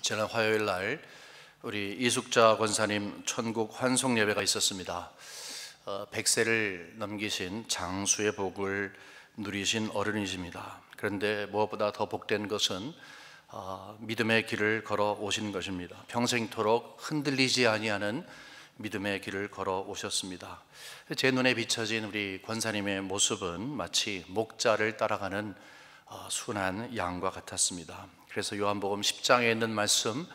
지난 화요일 날 우리 이숙자 권사님 천국 환송 예배가 있었습니다. 100세를 어, 넘기신 장수의 복을 누리신 어른이십니다. 그런데 무엇보다 더 복된 것은 어, 믿음의 길을 걸어 오신 것입니다. 평생토록 흔들리지 아니하는 믿음의 길을 걸어 오셨습니다. 제 눈에 비춰진 우리 권사님의 모습은 마치 목자를 따라가는 어, 순한 양과 같았습니다. 그래서 요한복음 10장에 있는 말씀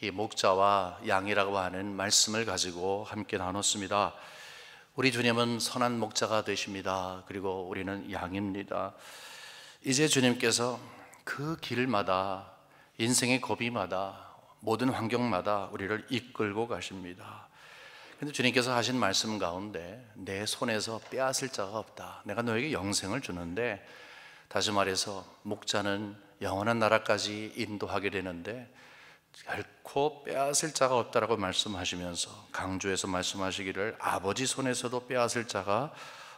이 목자와 양이라고 하는 말씀을 가지고 함께 나눴습니다. 우리 주님은 선한 목자가 되십니다. 그리고 우리는 양입니다. 이제 주님께서 그 길마다 인생의 고비마다 모든 환경마다 우리를 이끌고 가십니다. 근데 주님께서 하신 말씀 가운데 내 손에서 빼앗을 자가 없다. 내가 너에게 영생을 주는데 다시 말해서 목자는 영원한 나라까지 인도하게 되는데 결코 빼앗을 자가 없다라고 말씀하시면서 강조해서 말씀하시기를 아버지 손에서도 빼앗을 자가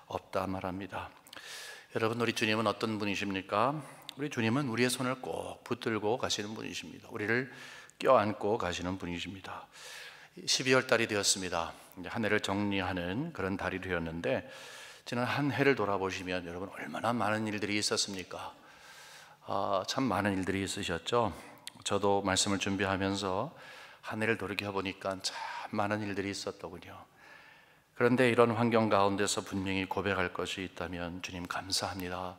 없다 말합니다. 여러분 우리 주님은 어떤 분이십니까? 우리 주님은 우리의 손을 꼭 붙들고 가시는 분이십니다. 우리를 껴안고 가시는 분이십니다. 12월 달이 되었습니다. 이제 한 해를 정리하는 그런 달이 되었는데 지난 한 해를 돌아보시면 여러분 얼마나 많은 일들이 있었습니까? 아, 참 많은 일들이 있으셨죠. 저도 말씀을 준비하면서 한 해를 돌이켜 보니까 참 많은 일들이 있었더군요. 그런데 이런 환경 가운데서 분명히 고백할 것이 있다면 주님 감사합니다.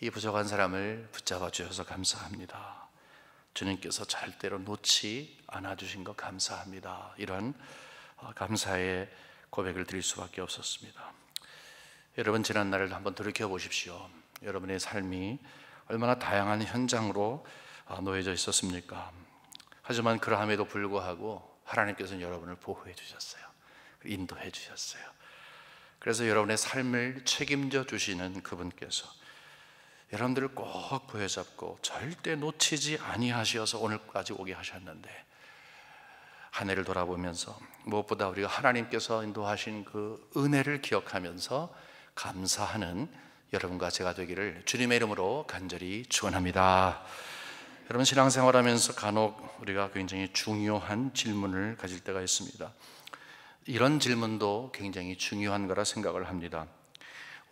이 부족한 사람을 붙잡아 주셔서 감사합니다. 주님께서 절대로 놓지 않아 주신 것 감사합니다. 이런 어, 감사의 고백을 드릴 수밖에 없었습니다. 여러분 지난 날을 한번 돌이켜 보십시오. 여러분의 삶이 얼마나 다양한 현장으로 어, 놓여져 있었습니까? 하지만 그러함에도 불구하고 하나님께서는 여러분을 보호해 주셨어요. 인도해 주셨어요. 그래서 여러분의 삶을 책임져 주시는 그분께서 여러분들을 꼭 부여잡고 절대 놓치지 아니하시어서 오늘까지 오게 하셨는데 한 해를 돌아보면서 무엇보다 우리가 하나님께서 인도하신 그 은혜를 기억하면서 감사하는 여러분과 제가 되기를 주님의 이름으로 간절히 축원합니다. 여러분 신앙생활하면서 간혹 우리가 굉장히 중요한 질문을 가질 때가 있습니다. 이런 질문도 굉장히 중요한 거라 생각을 합니다.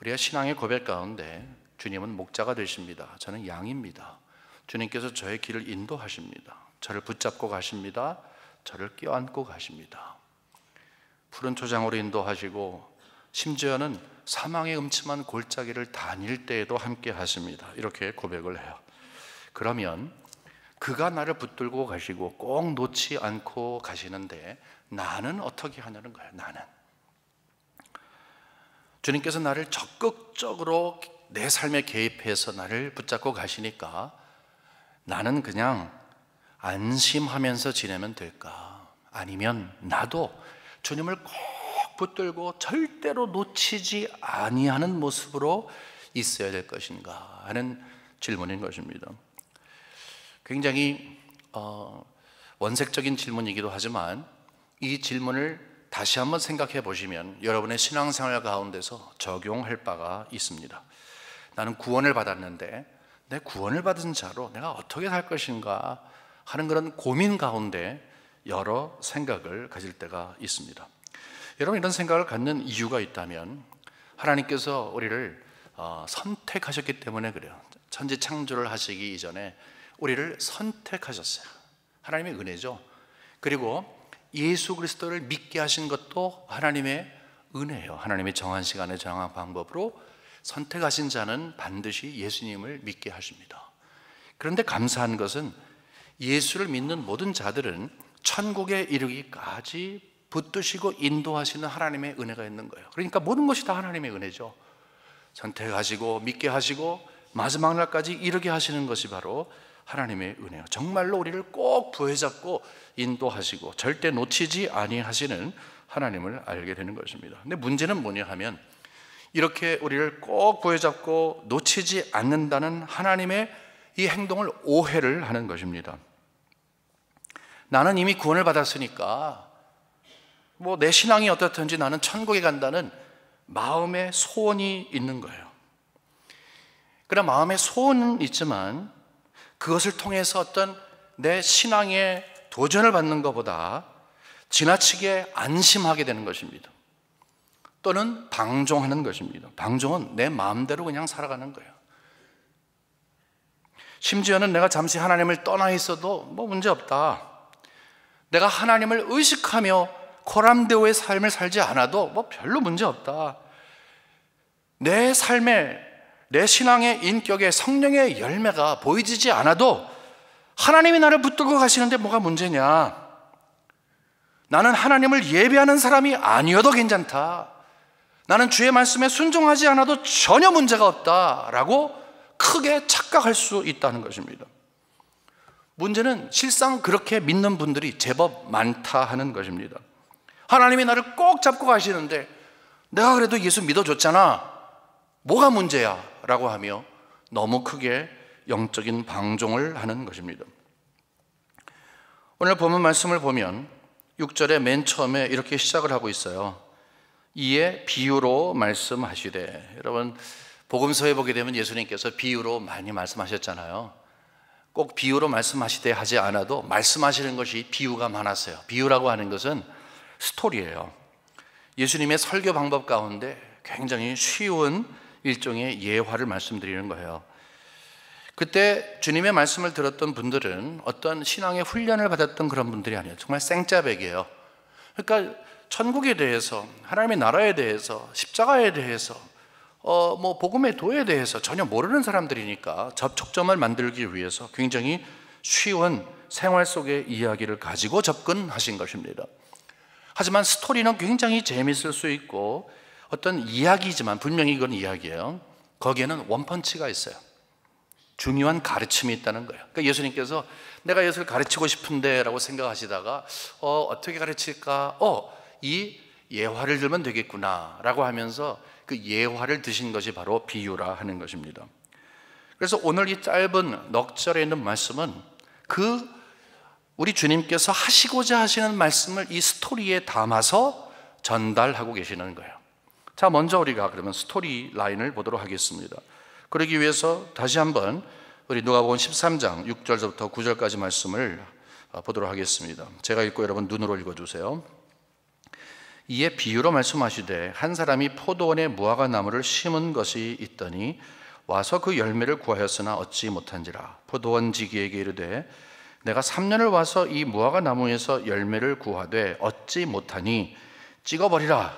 우리가 신앙의 고백 가운데 주님은 목자가 되십니다. 저는 양입니다. 주님께서 저의 길을 인도하십니다. 저를 붙잡고 가십니다. 저를 껴안고 가십니다. 푸른 초장으로 인도하시고 심지어는 사망의 음침한 골짜기를 다닐 때에도 함께 하십니다. 이렇게 고백을 해요. 그러면 그가 나를 붙들고 가시고 꼭 놓지 않고 가시는데 나는 어떻게 하냐는 거예요. 나는 주님께서 나를 적극적으로 내 삶에 개입해서 나를 붙잡고 가시니까 나는 그냥 안심하면서 지내면 될까? 아니면 나도 주님을 꼭 붙들고 절대로 놓치지 아니하는 모습으로 있어야 될 것인가 하는 질문인 것입니다. 굉장히 어, 원색적인 질문이기도 하지만 이 질문을 다시 한번 생각해 보시면 여러분의 신앙생활 가운데서 적용할 바가 있습니다. 나는 구원을 받았는데 내 구원을 받은 자로 내가 어떻게 살 것인가 하는 그런 고민 가운데 여러 생각을 가질 때가 있습니다. 여러분 이런 생각을 갖는 이유가 있다면 하나님께서 우리를 어, 선택하셨기 때문에 그래요. 천지 창조를 하시기 이전에 우리를 선택하셨어요. 하나님의 은혜죠. 그리고 예수 그리스도를 믿게 하신 것도 하나님의 은혜예요. 하나님의 정한 시간에 정한 방법으로 선택하신 자는 반드시 예수님을 믿게 하십니다. 그런데 감사한 것은 예수를 믿는 모든 자들은 천국에 이르기까지 붙드시고 인도하시는 하나님의 은혜가 있는 거예요. 그러니까 모든 것이 다 하나님의 은혜죠. 선택하시고 믿게 하시고 마지막 날까지 이르게 하시는 것이 바로 하나님의 은혜요. 정말로 우리를 꼭 부여잡고 인도하시고 절대 놓치지 아니하시는 하나님을 알게 되는 것입니다. 근데 문제는 뭐냐 하면 이렇게 우리를 꼭 부여잡고 놓치지 않는다는 하나님의 이 행동을 오해를 하는 것입니다. 나는 이미 구원을 받았으니까 뭐내 신앙이 어떻든지 나는 천국에 간다는 마음의 소원이 있는 거예요. 그러 마음의 소원은 있지만 그것을 통해서 어떤 내 신앙의 도전을 받는 것보다 지나치게 안심하게 되는 것입니다. 또는 방종하는 것입니다. 방종은 내 마음대로 그냥 살아가는 거예요. 심지어는 내가 잠시 하나님을 떠나 있어도 뭐 문제 없다. 내가 하나님을 의식하며 코람대오의 삶을 살지 않아도 뭐 별로 문제 없다. 내 삶에, 내 신앙의 인격에 성령의 열매가 보이지 않아도 하나님이 나를 붙들고 가시는데 뭐가 문제냐? 나는 하나님을 예배하는 사람이 아니어도 괜찮다. 나는 주의 말씀에 순종하지 않아도 전혀 문제가 없다라고 크게 착각할 수 있다는 것입니다. 문제는 실상 그렇게 믿는 분들이 제법 많다 하는 것입니다. 하나님이 나를 꼭 잡고 가시는데 내가 그래도 예수 믿어줬잖아. 뭐가 문제야? 라고 하며 너무 크게 영적인 방종을 하는 것입니다. 오늘 보면 말씀을 보면 6절에 맨 처음에 이렇게 시작을 하고 있어요. 이에 비유로 말씀하시되. 여러분, 복음서에 보게 되면 예수님께서 비유로 많이 말씀하셨잖아요. 꼭 비유로 말씀하시되 하지 않아도 말씀하시는 것이 비유가 많았어요. 비유라고 하는 것은 스토리예요. 예수님의 설교 방법 가운데 굉장히 쉬운 일종의 예화를 말씀드리는 거예요. 그때 주님의 말씀을 들었던 분들은 어떤 신앙의 훈련을 받았던 그런 분들이 아니에요. 정말 생짜백이에요. 그러니까 천국에 대해서, 하나님의 나라에 대해서, 십자가에 대해서, 어, 뭐 복음의 도에 대해서 전혀 모르는 사람들이니까 접촉점을 만들기 위해서 굉장히 쉬운 생활 속의 이야기를 가지고 접근하신 것입니다. 하지만 스토리는 굉장히 재미있을수 있고 어떤 이야기지만 분명히 이건 이야기예요. 거기에는 원펀치가 있어요. 중요한 가르침이 있다는 거예요. 그러니까 예수님께서 내가 예수를 가르치고 싶은데라고 생각하시다가 어, 떻게 가르칠까? 어, 이 예화를 들면 되겠구나라고 하면서 그 예화를 드신 것이 바로 비유라 하는 것입니다. 그래서 오늘 이 짧은 넉 절에 있는 말씀은 그 우리 주님께서 하시고자 하시는 말씀을 이 스토리에 담아서 전달하고 계시는 거예요. 자, 먼저 우리가 그러면 스토리 라인을 보도록 하겠습니다. 그러기 위해서 다시 한번 우리 누가복음 13장 6절부터 9절까지 말씀을 어, 보도록 하겠습니다. 제가 읽고 여러분 눈으로 읽어 주세요. 이에 비유로 말씀하시되 한 사람이 포도원에 무화과 나무를 심은 것이 있더니 와서 그 열매를 구하였으나 얻지 못한지라 포도원 지기에게 이르되 내가 3년을 와서 이 무화과 나무에서 열매를 구하되 얻지 못하니 찍어버리라.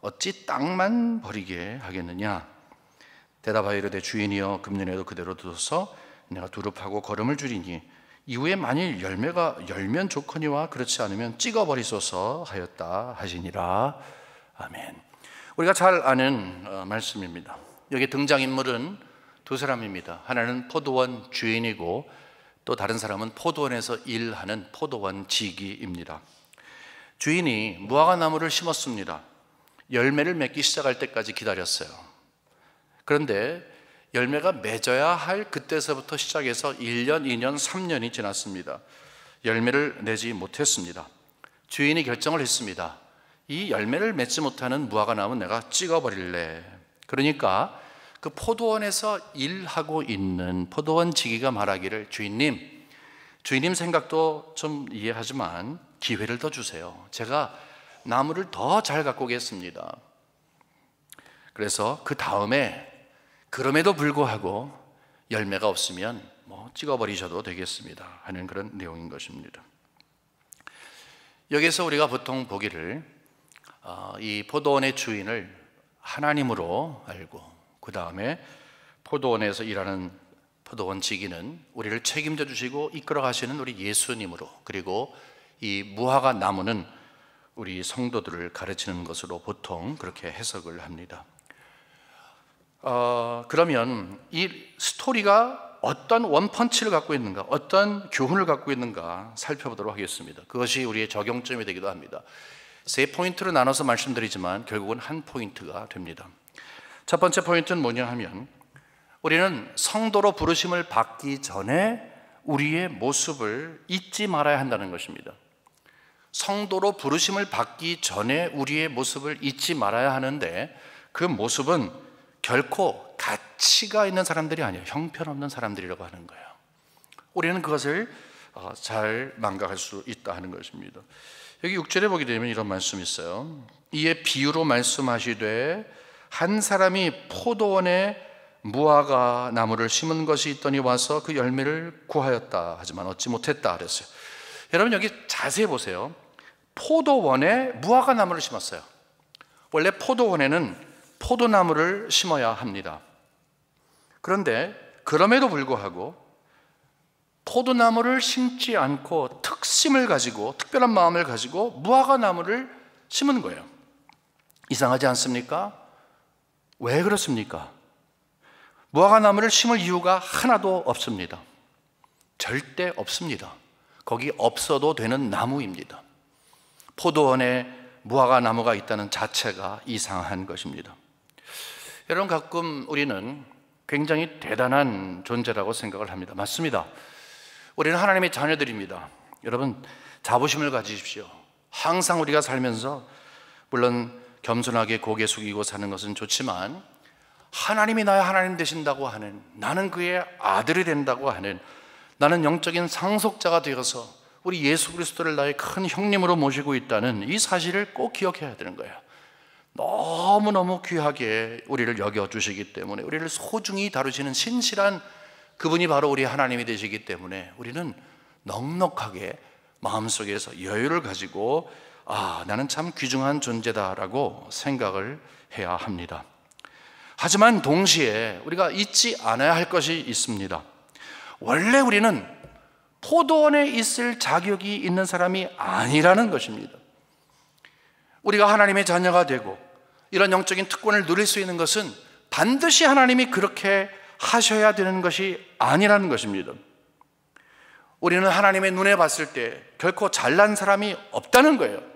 어찌 땅만 버리게 하겠느냐? 대답하여 이르되 주인이여 금년에도 그대로 두어서 내가 두릅하고 걸음을 줄이니 이후에 만일 열매가 열면 좋거니와 그렇지 않으면 찍어버리소서 하였다 하시니라. 아멘. 우리가 잘 아는 어, 말씀입니다. 여기 등장인물은 두 사람입니다. 하나는 포도원 주인이고 또 다른 사람은 포도원에서 일하는 포도원 지기입니다. 주인이 무화과 나무를 심었습니다. 열매를 맺기 시작할 때까지 기다렸어요. 그런데 열매가 맺어야 할 그때서부터 시작해서 1년, 2년, 3년이 지났습니다. 열매를 내지 못했습니다. 주인이 결정을 했습니다. 이 열매를 맺지 못하는 무화과 나무 내가 찍어버릴래. 그러니까 그 포도원에서 일하고 있는 포도원 지기가 말하기를 주인님, 주인님 생각도 좀 이해하지만 기회를 더 주세요. 제가 나무를 더 잘 갖고 오겠습니다. 그래서 그 다음에 그럼에도 불구하고 열매가 없으면 뭐 찍어버리셔도 되겠습니다. 하는 그런 내용인 것입니다. 여기서 우리가 보통 보기를 어, 이 포도원의 주인을 하나님으로 알고 그 다음에 포도원에서 일하는 포도원 지기는 우리를 책임져 주시고 이끌어 가시는 우리 예수님으로 그리고 이 무화과 나무는 우리 성도들을 가르치는 것으로 보통 그렇게 해석을 합니다. 어, 그러면 이 스토리가 어떤 원펀치를 갖고 있는가, 어떤 교훈을 갖고 있는가 살펴보도록 하겠습니다. 그것이 우리의 적용점이 되기도 합니다. 세 포인트로 나눠서 말씀드리지만 결국은 한 포인트가 됩니다. 첫 번째 포인트는 뭐냐 하면 우리는 성도로 부르심을 받기 전에 우리의 모습을 잊지 말아야 한다는 것입니다. 성도로 부르심을 받기 전에 우리의 모습을 잊지 말아야 하는데 그 모습은 결코 가치가 있는 사람들이 아니에요. 형편없는 사람들이라고 하는 거예요. 우리는 그것을 어, 잘 망각할 수 있다 하는 것입니다. 여기 6절에 보게 되면 이런 말씀이 있어요. 이에 비유로 말씀하시되 한 사람이 포도원에 무화과 나무를 심은 것이 있더니 와서 그 열매를 구하였다. 하지만 얻지 못했다. 그랬어요. 여러분 여기 자세히 보세요. 포도원에 무화과 나무를 심었어요. 원래 포도원에는 포도나무를 심어야 합니다. 그런데 그럼에도 불구하고 포도나무를 심지 않고 특심을 가지고 특별한 마음을 가지고 무화과 나무를 심은 거예요. 이상하지 않습니까? 왜 그렇습니까? 무화과 나무를 심을 이유가 하나도 없습니다. 절대 없습니다. 거기 없어도 되는 나무입니다. 포도원에 무화과 나무가 있다는 자체가 이상한 것입니다. 여러분 가끔 우리는 굉장히 대단한 존재라고 생각을 합니다. 맞습니다. 우리는 하나님의 자녀들입니다. 여러분 자부심을 가지십시오. 항상 우리가 살면서 물론 겸손하게 고개 숙이고 사는 것은 좋지만 하나님이 나의 하나님 되신다고 하는 나는 그의 아들이 된다고 하는 나는 영적인 상속자가 되어서 우리 예수 그리스도를 나의 큰 형님으로 모시고 있다는 이 사실을 꼭 기억해야 되는 거예요. 너무너무 귀하게 우리를 여겨주시기 때문에 우리를 소중히 다루시는 신실한 그분이 바로 우리 하나님이 되시기 때문에 우리는 넉넉하게 마음속에서 여유를 가지고 아, 나는 참 귀중한 존재다라고 생각을 해야 합니다. 하지만 동시에 우리가 잊지 않아야 할 것이 있습니다. 원래 우리는 포도원에 있을 자격이 있는 사람이 아니라는 것입니다. 우리가 하나님의 자녀가 되고 이런 영적인 특권을 누릴 수 있는 것은 반드시 하나님이 그렇게 하셔야 되는 것이 아니라는 것입니다. 우리는 하나님의 눈에 봤을 때 결코 잘난 사람이 없다는 거예요.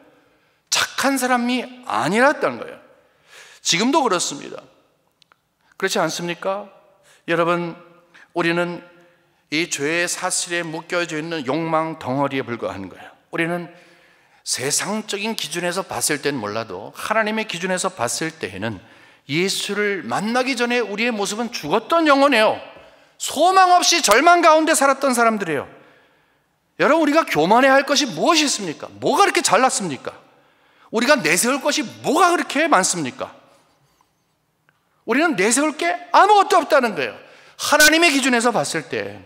착한 사람이 아니었다는 거예요. 지금도 그렇습니다. 그렇지 않습니까? 여러분, 우리는 이 죄의 사슬에 묶여져 있는 욕망 덩어리에 불과한 거예요. 우리는 세상적인 기준에서 봤을 땐 몰라도 하나님의 기준에서 봤을 때에는 예수를 만나기 전에 우리의 모습은 죽었던 영혼이에요. 소망 없이 절망 가운데 살았던 사람들이에요. 여러분, 우리가 교만해 할 것이 무엇이 있습니까? 뭐가 이렇게 잘났습니까? 우리가 내세울 것이 뭐가 그렇게 많습니까? 우리는 내세울 게 아무것도 없다는 거예요. 하나님의 기준에서 봤을 때.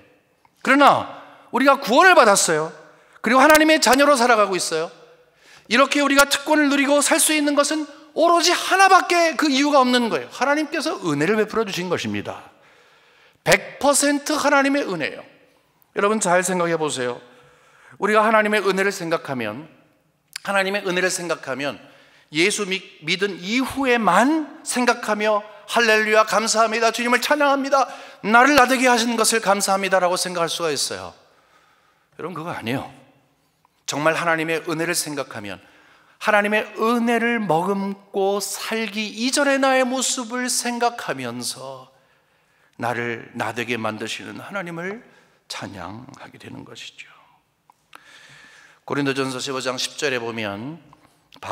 그러나 우리가 구원을 받았어요. 그리고 하나님의 자녀로 살아가고 있어요. 이렇게 우리가 특권을 누리고 살 수 있는 것은 오로지 하나밖에 그 이유가 없는 거예요. 하나님께서 은혜를 베풀어 주신 것입니다. 100% 하나님의 은혜예요. 여러분 잘 생각해 보세요. 우리가 하나님의 은혜를 생각하면 하나님의 은혜를 생각하면 예수 믿은 이후에만 생각하며 할렐루야 감사합니다 주님을 찬양합니다 나를 나되게 하신 것을 감사합니다라고 생각할 수가 있어요 여러분 그거 아니에요 정말 하나님의 은혜를 생각하면 하나님의 은혜를 머금고 살기 이전의 나의 모습을 생각하면서 나를 나되게 만드시는 하나님을 찬양하게 되는 것이죠 고린도전서 15장 10절에 보면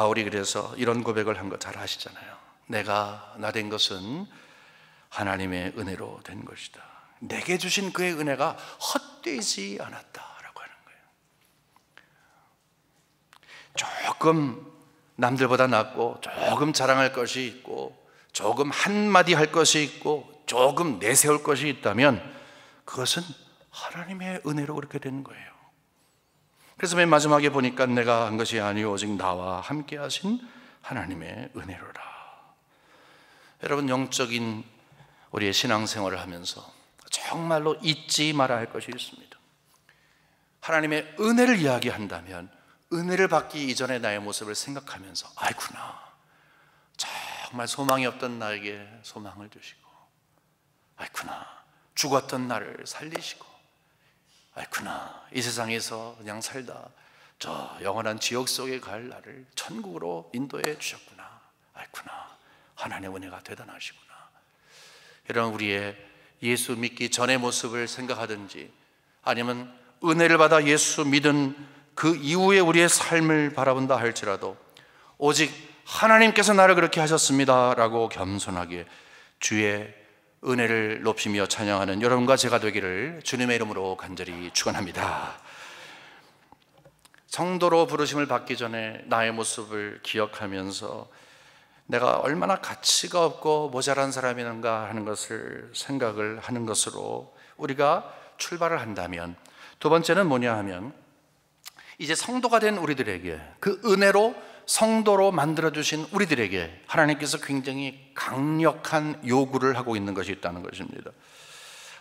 바울이 그래서 이런 고백을 한 거 잘 아시잖아요. 내가 나 된 것은 하나님의 은혜로 된 것이다. 내게 주신 그의 은혜가 헛되지 않았다라고 하는 거예요. 조금 남들보다 낫고 조금 자랑할 것이 있고 조금 한마디 할 것이 있고 조금 내세울 것이 있다면 그것은 하나님의 은혜로 그렇게 된 거예요. 그래서 맨 마지막에 보니까 내가 한 것이 아니오 오직 나와 함께 하신 하나님의 은혜로라. 여러분 영적인 우리의 신앙생활을 하면서 정말로 잊지 말아야 할 것이 있습니다. 하나님의 은혜를 이야기한다면 은혜를 받기 이전의 나의 모습을 생각하면서 아이구나 정말 소망이 없던 나에게 소망을 주시고 아이구나 죽었던 나를 살리시고 아이쿠나이 세상에서 그냥 살다 저 영원한 지옥 속에 갈 나를 천국으로 인도해 주셨구나. 아이쿠나 하나님의 은혜가 대단하시구나. 이런 우리의 예수 믿기 전의 모습을 생각하든지 아니면 은혜를 받아 예수 믿은 그 이후에 우리의 삶을 바라본다 할지라도 오직 하나님께서 나를 그렇게 하셨습니다라고 겸손하게 주의 은혜를 높이며 찬양하는 여러분과 제가 되기를 주님의 이름으로 간절히 축원합니다. 성도로 부르심을 받기 전에 나의 모습을 기억하면서 내가 얼마나 가치가 없고 모자란 사람이는가 하는 것을 생각을 하는 것으로 우리가 출발을 한다면 두 번째는 뭐냐 하면 이제 성도가 된 우리들에게 그 은혜로 성도로 만들어주신 우리들에게 하나님께서 굉장히 강력한 요구를 하고 있는 것이 있다는 것입니다.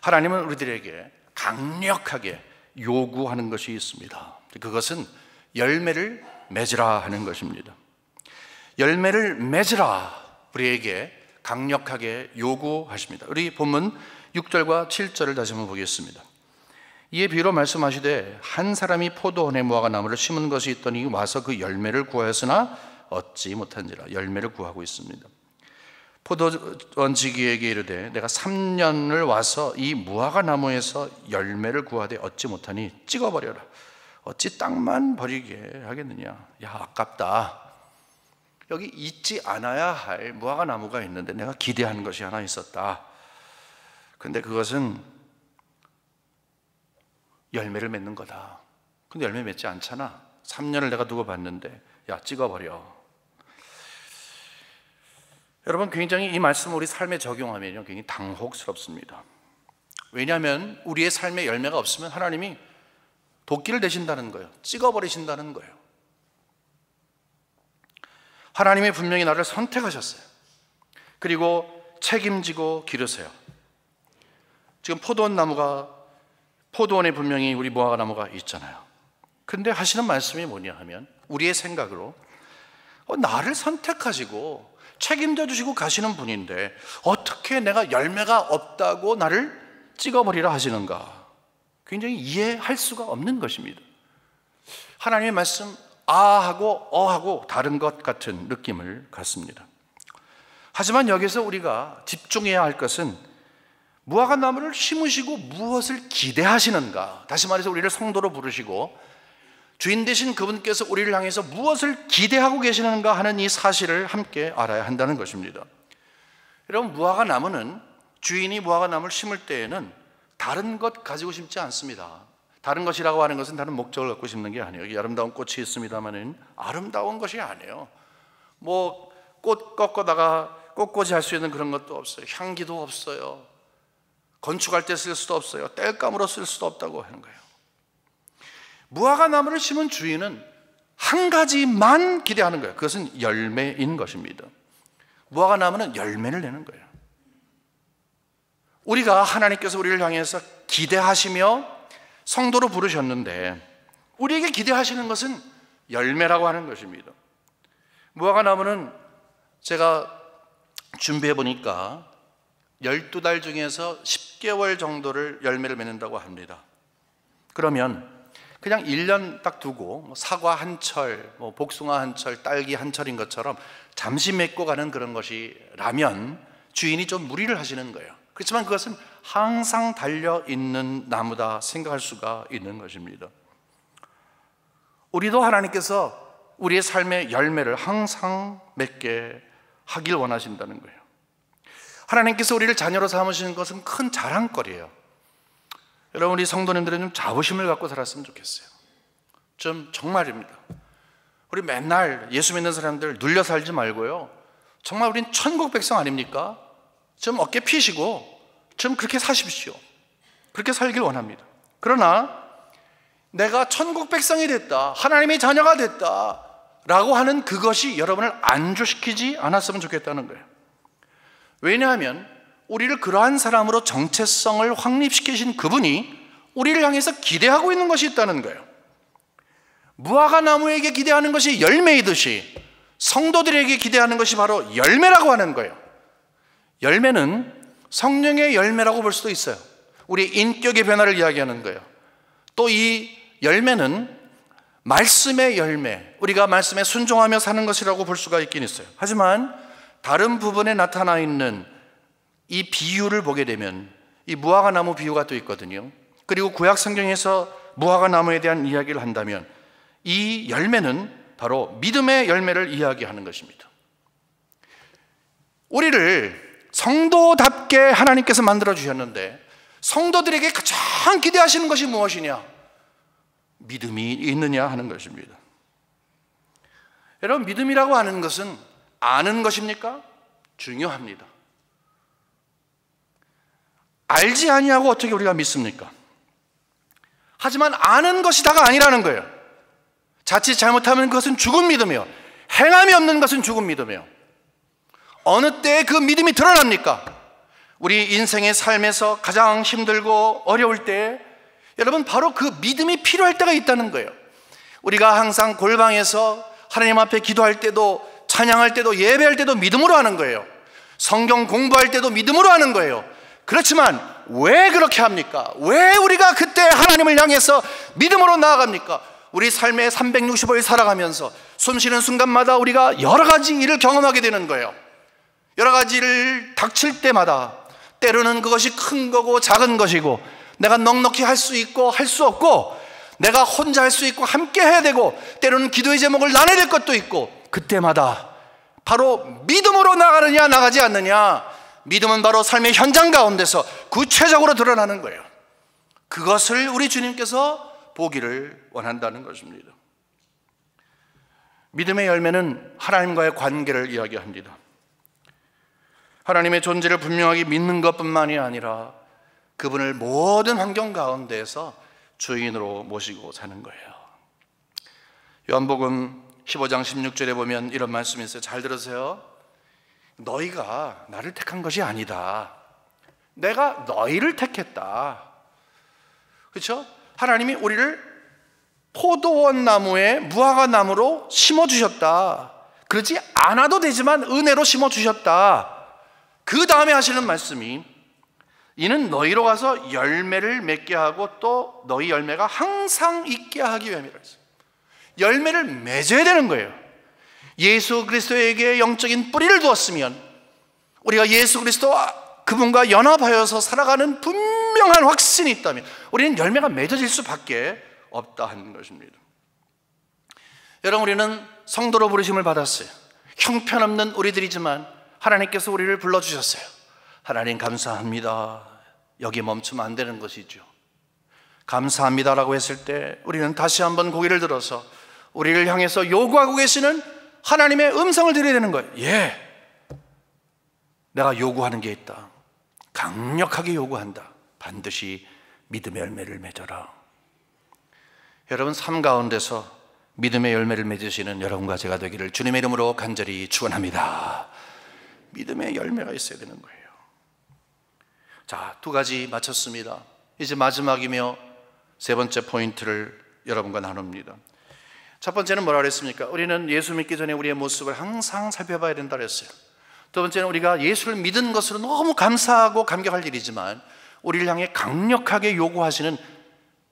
하나님은 우리들에게 강력하게 요구하는 것이 있습니다. 그것은 열매를 맺으라 하는 것입니다. 열매를 맺으라 우리에게 강력하게 요구하십니다. 우리 본문 6절과 7절을 다시 한번 보겠습니다. 이에 비로 말씀하시되 한 사람이 포도원에 무화과 나무를 심은 것이 있더니 와서 그 열매를 구하였으나 얻지 못한지라 열매를 구하고 있습니다. 포도원 지기에게 이르되 내가 3년을 와서 이 무화과 나무에서 열매를 구하되 얻지 못하니 찍어버려라. 어찌 땅만 버리게 하겠느냐. 야 아깝다. 여기 잊지 않아야 할 무화과 나무가 있는데 내가 기대한 것이 하나 있었다. 근데 그것은 열매를 맺는 거다. 근데 열매 맺지 않잖아. 3년을 내가 두고 봤는데, 야, 찍어버려. 여러분, 굉장히 이 말씀을 우리 삶에 적용하면 굉장히 당혹스럽습니다. 왜냐하면 우리의 삶에 열매가 없으면 하나님이 도끼를 대신다는 거예요. 찍어버리신다는 거예요. 하나님이 분명히 나를 선택하셨어요. 그리고 책임지고 기르세요. 지금 포도원 나무가 포도원에 분명히 우리 무화과나무가 있잖아요. 근데 하시는 말씀이 뭐냐 하면 우리의 생각으로 어, 나를 선택하시고 책임져 주시고 가시는 분인데 어떻게 내가 열매가 없다고 나를 찍어버리라 하시는가? 굉장히 이해할 수가 없는 것입니다. 하나님의 말씀 아 하고 어 하고 다른 것 같은 느낌을 갖습니다. 하지만 여기서 우리가 집중해야 할 것은 무화과 나무를 심으시고 무엇을 기대하시는가? 다시 말해서 우리를 성도로 부르시고 주인 되신 그분께서 우리를 향해서 무엇을 기대하고 계시는가 하는 이 사실을 함께 알아야 한다는 것입니다. 여러분 무화과 나무는 주인이 무화과 나무를 심을 때에는 다른 것 가지고 심지 않습니다. 다른 것이라고 하는 것은 다른 목적을 갖고 심는 게 아니에요. 여기 아름다운 꽃이 있습니다만은 아름다운 것이 아니에요. 뭐 꽃 꺾어다가 꽃꽂이 할 수 있는 그런 것도 없어요. 향기도 없어요. 건축할 때 쓸 수도 없어요. 땔감으로 쓸 수도 없다고 하는 거예요. 무화과 나무를 심은 주인은 한 가지만 기대하는 거예요. 그것은 열매인 것입니다. 무화과 나무는 열매를 내는 거예요. 우리가 하나님께서 우리를 향해서 기대하시며 성도로 부르셨는데 우리에게 기대하시는 것은 열매라고 하는 것입니다. 무화과 나무는 제가 준비해 보니까 12달 중에서 10개월 정도를 열매를 맺는다고 합니다. 그러면 그냥 1년 딱 두고 뭐 사과 한 철, 뭐 복숭아 한 철, 딸기 한 철인 것처럼 잠시 맺고 가는 그런 것이라면 주인이 좀 무리를 하시는 거예요. 그렇지만 그것은 항상 달려 있는 나무다 생각할 수가 있는 것입니다. 우리도 하나님께서 우리의 삶의 열매를 항상 맺게 하길 원하신다는 거예요. 하나님께서 우리를 자녀로 삼으시는 것은 큰 자랑거리예요. 여러분, 우리 성도님들은 좀 자부심을 갖고 살았으면 좋겠어요. 좀 정말입니다. 우리 맨날 예수 믿는 사람들 눌려 살지 말고요. 정말 우린 천국 백성 아닙니까? 좀 어깨 피시고 좀 그렇게 사십시오. 그렇게 살길 원합니다. 그러나 내가 천국 백성이 됐다. 하나님의 자녀가 됐다. 라고 하는 그것이 여러분을 안주시키지 않았으면 좋겠다는 거예요. 왜냐하면 우리를 그러한 사람으로 정체성을 확립시키신 그분이 우리를 향해서 기대하고 있는 것이 있다는 거예요. 무화과 나무에게 기대하는 것이 열매이듯이 성도들에게 기대하는 것이 바로 열매라고 하는 거예요. 열매는 성령의 열매라고 볼 수도 있어요. 우리 인격의 변화를 이야기하는 거예요. 또 이 열매는 말씀의 열매, 우리가 말씀에 순종하며 사는 것이라고 볼 수가 있긴 있어요. 하지만 다른 부분에 나타나 있는 이 비유를 보게 되면 이 무화과 나무 비유가 또 있거든요. 그리고 구약 성경에서 무화과 나무에 대한 이야기를 한다면 이 열매는 바로 믿음의 열매를 이야기하는 것입니다. 우리를 성도답게 하나님께서 만들어 주셨는데 성도들에게 가장 기대하시는 것이 무엇이냐? 믿음이 있느냐 하는 것입니다. 여러분 믿음이라고 하는 것은 아는 것입니까? 중요합니다. 알지 아니하고 어떻게 우리가 믿습니까? 하지만 아는 것이 다가 아니라는 거예요. 자칫 잘못하면 그것은 죽은 믿음이요. 행함이 없는 것은 죽은 믿음이요. 어느 때그 믿음이 드러납니까? 우리 인생의 삶에서 가장 힘들고 어려울 때 여러분 바로 그 믿음이 필요할 때가 있다는 거예요. 우리가 항상 골방에서 하나님 앞에 기도할 때도 찬양할 때도 예배할 때도 믿음으로 하는 거예요. 성경 공부할 때도 믿음으로 하는 거예요. 그렇지만 왜 그렇게 합니까? 왜 우리가 그때 하나님을 향해서 믿음으로 나아갑니까? 우리 삶의 365일 살아가면서 숨 쉬는 순간마다 우리가 여러 가지 일을 경험하게 되는 거예요. 여러 가지를 닥칠 때마다 때로는 그것이 큰 거고 작은 것이고 내가 넉넉히 할 수 있고 할 수 없고 내가 혼자 할 수 있고 함께 해야 되고 때로는 기도의 제목을 나눠야 될 것도 있고 그때마다 바로 믿음으로 나가느냐 나가지 않느냐 믿음은 바로 삶의 현장 가운데서 구체적으로 드러나는 거예요. 그것을 우리 주님께서 보기를 원한다는 것입니다. 믿음의 열매는 하나님과의 관계를 이야기합니다. 하나님의 존재를 분명하게 믿는 것뿐만이 아니라 그분을 모든 환경 가운데에서 주인으로 모시고 사는 거예요. 요한복음 15장 16절에 보면 이런 말씀이 있어요. 잘 들으세요. 너희가 나를 택한 것이 아니다. 내가 너희를 택했다. 그렇죠? 하나님이 우리를 포도원 나무에 무화과 나무로 심어 주셨다. 그러지 않아도 되지만 은혜로 심어 주셨다. 그 다음에 하시는 말씀이 이는 너희로 가서 열매를 맺게 하고 또 너희 열매가 항상 있게 하기 위함이라 했어요. 열매를 맺어야 되는 거예요. 예수 그리스도에게 영적인 뿌리를 두었으면 우리가 예수 그리스도 와 그분과 연합하여서 살아가는 분명한 확신이 있다면 우리는 열매가 맺어질 수밖에 없다 하는 것입니다. 여러분 우리는 성도로 부르심을 받았어요. 형편없는 우리들이지만 하나님께서 우리를 불러 주셨어요. 하나님 감사합니다. 여기 멈추면 안 되는 것이죠. 감사합니다라고 했을 때 우리는 다시 한번 고개를 들어서 우리를 향해서 요구하고 계시는 하나님의 음성을 들어야 되는 거예요. 예. 내가 요구하는 게 있다. 강력하게 요구한다. 반드시 믿음의 열매를 맺어라. 여러분 삶 가운데서 믿음의 열매를 맺으시는 여러분과 제가 되기를 주님의 이름으로 간절히 축원합니다. 믿음의 열매가 있어야 되는 거예요. 자, 두 가지 마쳤습니다. 이제 마지막이며 세 번째 포인트를 여러분과 나눕니다. 첫 번째는 뭐라 그랬습니까? 우리는 예수 믿기 전에 우리의 모습을 항상 살펴봐야 된다 그랬어요. 두 번째는 우리가 예수를 믿은 것으로 너무 감사하고 감격할 일이지만 우리를 향해 강력하게 요구하시는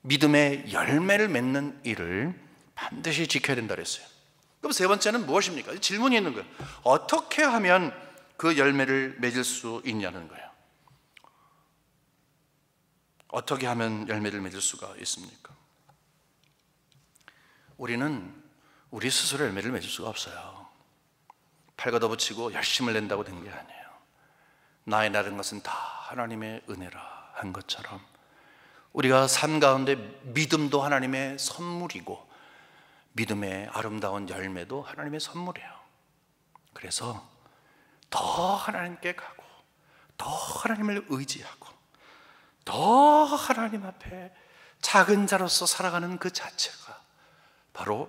믿음의 열매를 맺는 일을 반드시 지켜야 된다 그랬어요. 그럼 세 번째는 무엇입니까? 질문이 있는 거예요. 어떻게 하면 그 열매를 맺을 수 있냐는 거예요. 어떻게 하면 열매를 맺을 수가 있습니까? 우리는 우리 스스로 열매를 맺을 수가 없어요. 팔 걷어붙이고 열심을 낸다고 된 게 아니에요. 나의 나른 것은 다 하나님의 은혜라 한 것처럼 우리가 삶 가운데 믿음도 하나님의 선물이고 믿음의 아름다운 열매도 하나님의 선물이에요. 그래서 더 하나님께 가고 더 하나님을 의지하고 더 하나님 앞에 작은 자로서 살아가는 그 자체가 바로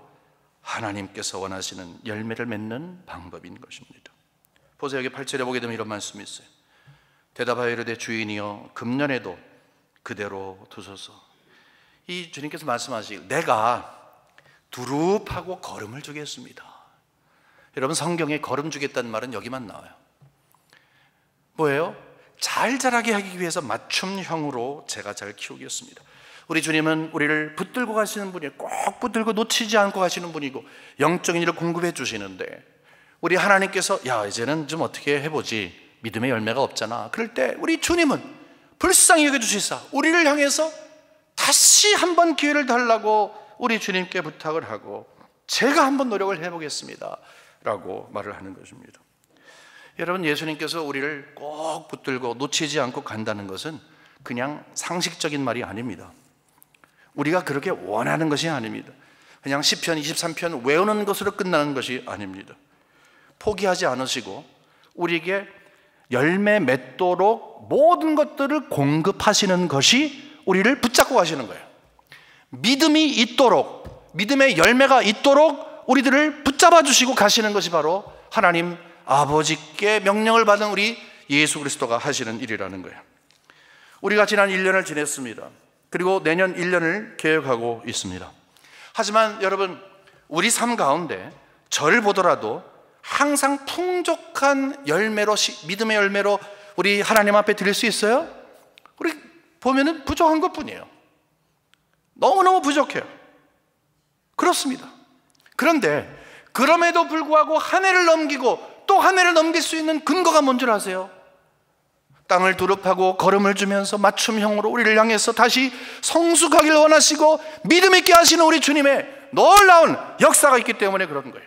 하나님께서 원하시는 열매를 맺는 방법인 것입니다. 보세요. 여기 8절에 보게 되면 이런 말씀이 있어요. 대답하여 이르되 주인이여 금년에도 그대로 두소서. 이 주님께서 말씀하시길 내가 두릅하고 걸음을 주겠습니다. 여러분 성경에 걸음 주겠다는 말은 여기만 나와요. 뭐예요? 잘 자라게 하기 위해서 맞춤형으로 제가 잘 키우겠습니다. 우리 주님은 우리를 붙들고 가시는 분이에요. 꼭 붙들고 놓치지 않고 가시는 분이고 영적인 일을 공급해 주시는데 우리 하나님께서 야 이제는 좀 어떻게 해보지 믿음의 열매가 없잖아. 그럴 때 우리 주님은 불쌍히 여겨주시사 우리를 향해서 다시 한번 기회를 달라고 우리 주님께 부탁을 하고 제가 한번 노력을 해보겠습니다. 라고 말을 하는 것입니다. 여러분, 예수님께서 우리를 꼭 붙들고 놓치지 않고 간다는 것은 그냥 상식적인 말이 아닙니다. 우리가 그렇게 원하는 것이 아닙니다. 그냥 10편, 23편 외우는 것으로 끝나는 것이 아닙니다. 포기하지 않으시고 우리에게 열매 맺도록 모든 것들을 공급하시는 것이 우리를 붙잡고 가시는 거예요. 믿음이 있도록, 믿음의 열매가 있도록 우리들을 붙잡아 주시고 가시는 것이 바로 하나님 아버지께 명령을 받은 우리 예수 그리스도가 하시는 일이라는 거예요. 우리가 지난 1년을 지냈습니다. 그리고 내년 1년을 계획하고 있습니다. 하지만 여러분, 우리 삶 가운데 저를 보더라도 항상 풍족한 열매로, 믿음의 열매로 우리 하나님 앞에 드릴 수 있어요? 우리 보면은 부족한 것 뿐이에요. 너무너무 부족해요. 그렇습니다. 그런데 그럼에도 불구하고 한 해를 넘기고 또 한 해를 넘길 수 있는 근거가 뭔 줄 아세요? 땅을 두릅하고 걸음을 주면서 맞춤형으로 우리를 향해서 다시 성숙하길 원하시고 믿음 있게 하시는 우리 주님의 놀라운 역사가 있기 때문에 그런 거예요.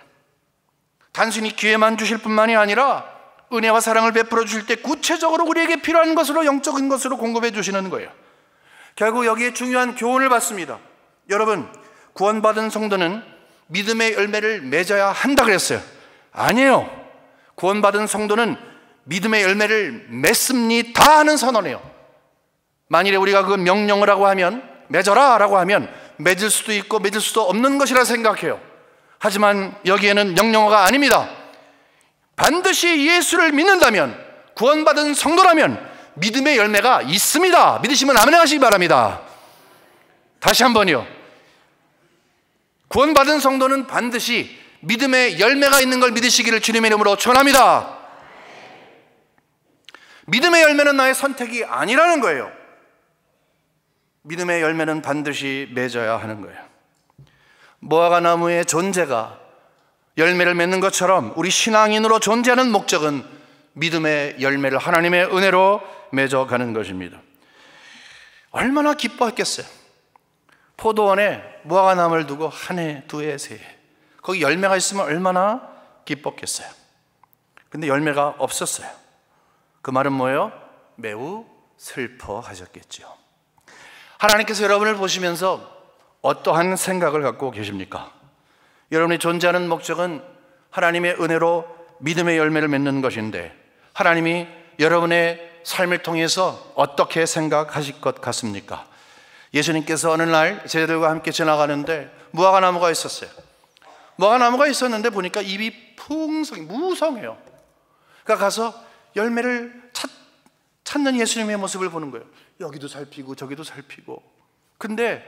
단순히 기회만 주실 뿐만이 아니라 은혜와 사랑을 베풀어 주실 때 구체적으로 우리에게 필요한 것으로 영적인 것으로 공급해 주시는 거예요. 결국 여기에 중요한 교훈을 받습니다. 여러분, 구원받은 성도는 믿음의 열매를 맺어야 한다 그랬어요. 아니에요. 구원받은 성도는 믿음의 열매를 맺습니다 하는 선언이에요. 만일에 우리가 그 명령을 하고 하면 맺어라 라고 하면 맺을 수도 있고 맺을 수도 없는 것이라 생각해요. 하지만 여기에는 명령어가 아닙니다. 반드시 예수를 믿는다면 구원받은 성도라면 믿음의 열매가 있습니다. 믿으시면 아멘 하시기 바랍니다. 다시 한번요. 구원받은 성도는 반드시 믿음의 열매가 있는 걸 믿으시기를 주님의 이름으로 전합니다. 믿음의 열매는 나의 선택이 아니라는 거예요. 믿음의 열매는 반드시 맺어야 하는 거예요. 모아가 나무의 존재가 열매를 맺는 것처럼 우리 신앙인으로 존재하는 목적은 믿음의 열매를 하나님의 은혜로 맺어가는 것입니다. 얼마나 기뻐했겠어요. 포도원에 무화과 나무를 두고 한 해, 두 해, 세 해. 거기 열매가 있으면 얼마나 기뻤겠어요. 근데 열매가 없었어요. 그 말은 뭐예요? 매우 슬퍼하셨겠지 하나님께서 여러분을 보시면서 어떠한 생각을 갖고 계십니까? 여러분이 존재하는 목적은 하나님의 은혜로 믿음의 열매를 맺는 것인데 하나님이 여러분의 삶을 통해서 어떻게 생각하실 것 같습니까? 예수님께서 어느 날 제자들과 함께 지나가는데 무화과 나무가 있었어요. 무화과 나무가 있었는데 보니까 잎이 풍성 무성해요. 그러니까 가서 열매를 찾, 찾는 예수님의 모습을 보는 거예요. 여기도 살피고 저기도 살피고. 근데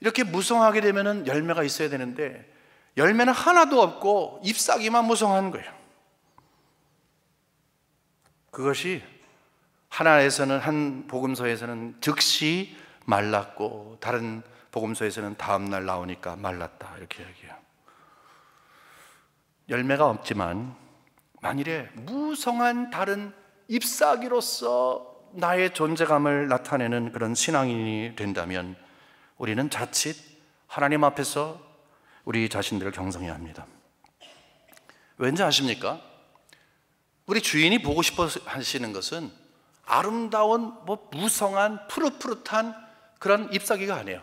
이렇게 무성하게 되면은 열매가 있어야 되는데 열매는 하나도 없고 잎사귀만 무성한 거예요. 그것이 하나에서는 한 복음서에서는 즉시 말랐고 다른 복음서에서는 다음 날 나오니까 말랐다 이렇게 이야기해요. 열매가 없지만 만일에 무성한 다른 잎사귀로서 나의 존재감을 나타내는 그런 신앙인이 된다면 우리는 자칫 하나님 앞에서 우리 자신들을 경성해야 합니다. 왠지 아십니까? 우리 주인이 보고 싶어 하시는 것은 아름다운 뭐 무성한 푸릇푸릇한 그런 잎사귀가 아니에요.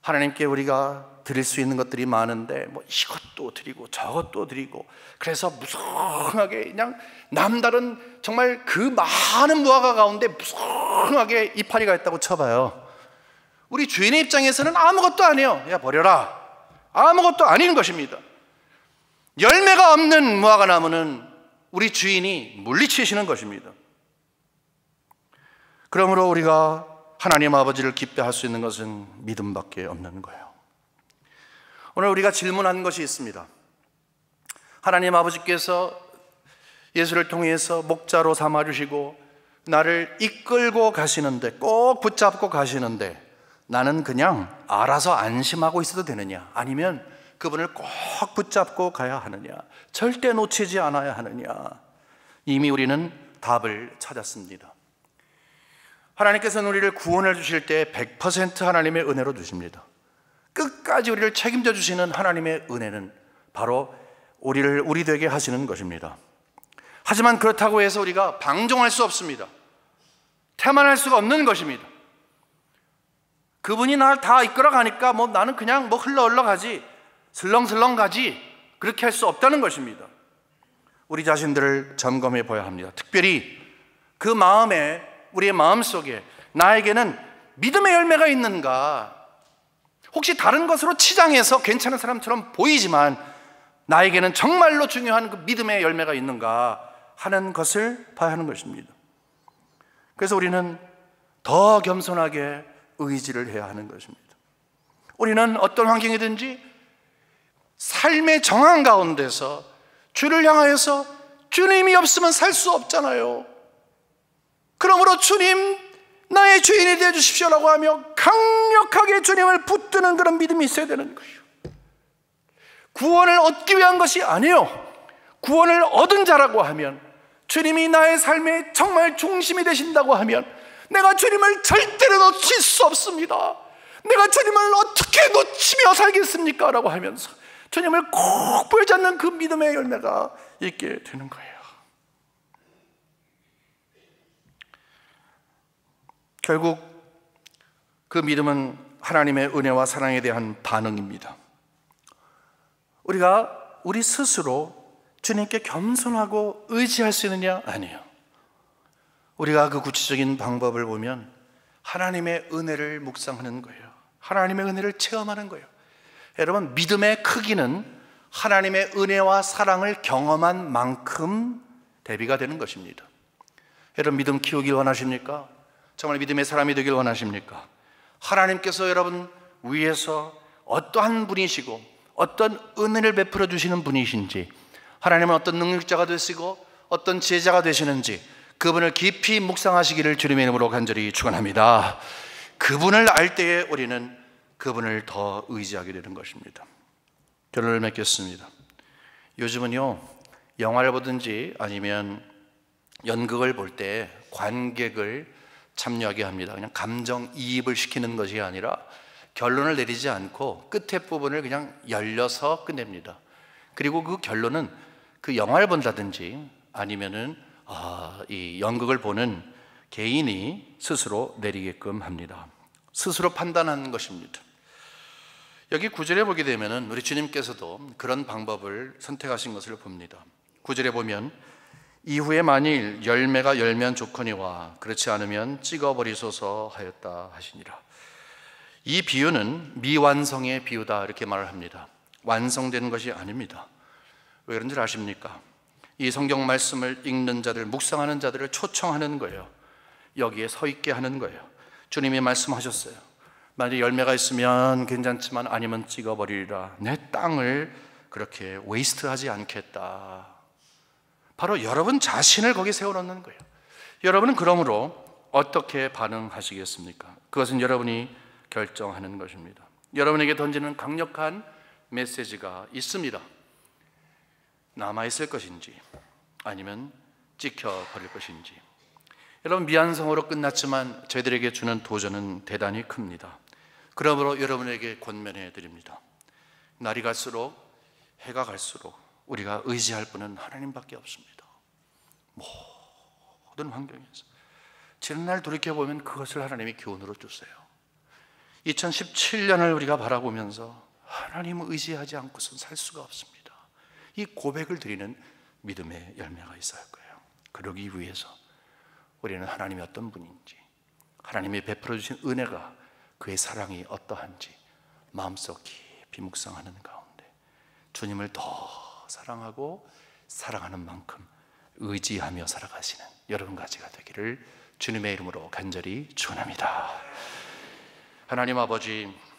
하나님께 우리가 드릴 수 있는 것들이 많은데 뭐 이것도 드리고 저것도 드리고 그래서 무성하게 그냥 남다른 정말 그 많은 무화과 가운데 무성하게 이파리가 있다고 쳐봐요. 우리 주인의 입장에서는 아무것도 아니에요. 야 버려라. 아무것도 아닌 것입니다. 열매가 없는 무화과 나무는 우리 주인이 물리치시는 것입니다. 그러므로 우리가 하나님 아버지를 기뻐할 수 있는 것은 믿음밖에 없는 거예요. 오늘 우리가 질문한 것이 있습니다. 하나님 아버지께서 예수를 통해서 목자로 삼아주시고 나를 이끌고 가시는데 꼭 붙잡고 가시는데 나는 그냥 알아서 안심하고 있어도 되느냐? 아니면 그분을 꼭 붙잡고 가야 하느냐? 절대 놓치지 않아야 하느냐? 이미 우리는 답을 찾았습니다. 하나님께서는 우리를 구원해 주실 때 100% 하나님의 은혜로 주십니다. 끝까지 우리를 책임져 주시는 하나님의 은혜는 바로 우리를 우리 되게 하시는 것입니다. 하지만 그렇다고 해서 우리가 방종할 수 없습니다. 태만할 수가 없는 것입니다. 그분이 날 다 이끌어 가니까 뭐 나는 그냥 뭐 흘러 흘러가지 슬렁슬렁 가지 그렇게 할 수 없다는 것입니다. 우리 자신들을 점검해 봐야 합니다. 특별히 그 마음에 우리의 마음 속에 나에게는 믿음의 열매가 있는가 혹시 다른 것으로 치장해서 괜찮은 사람처럼 보이지만 나에게는 정말로 중요한 그 믿음의 열매가 있는가 하는 것을 봐야 하는 것입니다. 그래서 우리는 더 겸손하게 의지를 해야 하는 것입니다. 우리는 어떤 환경이든지 삶의 정한 가운데서 주를 향하여서 주님이 없으면 살 수 없잖아요. 그러므로 주님 나의 주인이 되어 주십시오라고 하며 강력하게 주님을 붙드는 그런 믿음이 있어야 되는 거예요. 구원을 얻기 위한 것이 아니요 구원을 얻은 자라고 하면 주님이 나의 삶에 정말 중심이 되신다고 하면 내가 주님을 절대로 놓칠 수 없습니다. 내가 주님을 어떻게 놓치며 살겠습니까? 라고 하면서 주님을 꼭보여는그 믿음의 열매가 있게 되는 거예요. 결국 그 믿음은 하나님의 은혜와 사랑에 대한 반응입니다. 우리가 우리 스스로 주님께 겸손하고 의지할 수 있느냐? 아니요 우리가 그 구체적인 방법을 보면 하나님의 은혜를 묵상하는 거예요. 하나님의 은혜를 체험하는 거예요. 여러분, 믿음의 크기는 하나님의 은혜와 사랑을 경험한 만큼 대비가 되는 것입니다. 여러분, 믿음 키우길 원하십니까? 정말 믿음의 사람이 되길 원하십니까? 하나님께서 여러분 위에서 어떠한 분이시고 어떤 은혜를 베풀어 주시는 분이신지 하나님은 어떤 능력자가 되시고 어떤 제자가 되시는지 그분을 깊이 묵상하시기를 주님의 이름으로 간절히 축원합니다. 그분을 알 때에 우리는 그분을 더 의지하게 되는 것입니다. 결론을 맺겠습니다. 요즘은요 영화를 보든지 아니면 연극을 볼 때 관객을 참여하게 합니다. 그냥 감정 이입을 시키는 것이 아니라 결론을 내리지 않고 끝에 부분을 그냥 열려서 끝냅니다. 그리고 그 결론은 그 영화를 본다든지 아니면은 아, 이 연극을 보는 개인이 스스로 내리게끔 합니다. 스스로 판단하는 것입니다. 여기 구절에 보게 되면은 우리 주님께서도 그런 방법을 선택하신 것을 봅니다. 구절에 보면 이후에 만일 열매가 열면 좋거니와 그렇지 않으면 찍어버리소서 하였다 하시니라. 이 비유는 미완성의 비유다 이렇게 말을 합니다. 완성된 것이 아닙니다. 왜 그런지 아십니까? 이 성경 말씀을 읽는 자들, 묵상하는 자들을 초청하는 거예요. 여기에 서 있게 하는 거예요. 주님이 말씀하셨어요. 만약 열매가 있으면 괜찮지만 아니면 찍어버리라. 내 땅을 그렇게 웨이스트하지 않겠다. 바로 여러분 자신을 거기 세워놓는 거예요. 여러분은 그러므로 어떻게 반응하시겠습니까? 그것은 여러분이 결정하는 것입니다. 여러분에게 던지는 강력한 메시지가 있습니다. 남아있을 것인지 아니면 찍혀버릴 것인지. 여러분, 미안성으로 끝났지만 저희들에게 주는 도전은 대단히 큽니다. 그러므로 여러분에게 권면해 드립니다. 날이 갈수록 해가 갈수록 우리가 의지할 분은 하나님밖에 없습니다. 모든 환경에서. 지난날 돌이켜보면 그것을 하나님이 교훈으로 주세요. 2017년을 우리가 바라보면서 하나님을 의지하지 않고선 살 수가 없습니다. 이 고백을 드리는 믿음의 열매가 있어야 할 거예요. 그러기 위해서 우리는 하나님이 어떤 분인지, 하나님이 베풀어 주신 은혜가 그의 사랑이 어떠한지 마음속 깊이 묵상하는 가운데 주님을 더 사랑하고 사랑하는 만큼 의지하며 살아가시는 여러분 가지가 되기를 주님의 이름으로 간절히 축원합니다. 하나님 아버지